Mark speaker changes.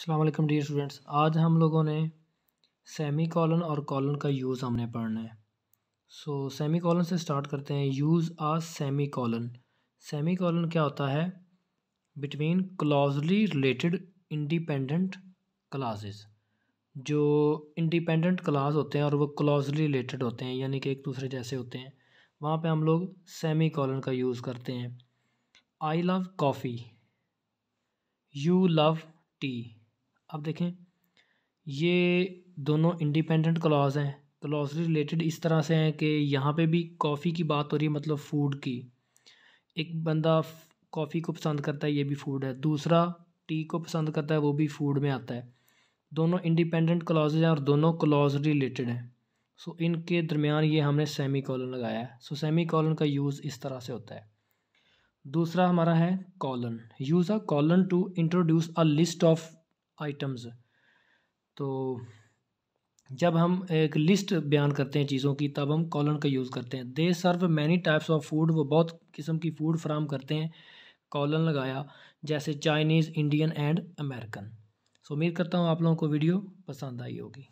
Speaker 1: अल्लाम dear students आज हम लोगों ने सेमी कॉलन और कॉलन का यूज़ हमने पढ़ना है सो so, सेमी कॉलन से स्टार्ट करते हैं use a semicolon semicolon क्या होता है between closely related independent clauses जो इंडिपेंडेंट क्लास होते हैं और वो क्लॉजली रिलेटेड होते हैं यानी कि एक दूसरे जैसे होते हैं वहाँ पर हम लोग सेमी कॉलन का यूज़ करते हैं I love coffee you love tea अब देखें ये दोनों इंडिपेंडेंट क्लॉज हैं क्लॉज रिलेटेड इस तरह से हैं कि यहाँ पे भी कॉफ़ी की बात हो रही है मतलब फ़ूड की एक बंदा कॉफ़ी को पसंद करता है ये भी फ़ूड है दूसरा टी को पसंद करता है वो भी फ़ूड में आता है दोनों इंडिपेंडेंट क्लॉज हैं और दोनों क्लॉज रिलेटेड हैं सो so, इनके दरमियान ये हमने सेमी कॉलन लगाया है सो सेमी कॉलन का यूज़ इस तरह से होता है दूसरा हमारा है colon use a colon to introduce a list of items तो जब हम एक लिस्ट बयान करते हैं चीज़ों की तब हम कॉलन का यूज़ करते हैं they serve many types of food वो बहुत किस्म की फ़ूड फ्राहम करते हैं कॉलन लगाया जैसे Chinese Indian and American so उम्मीद करता हूँ आप लोगों को वीडियो पसंद आई होगी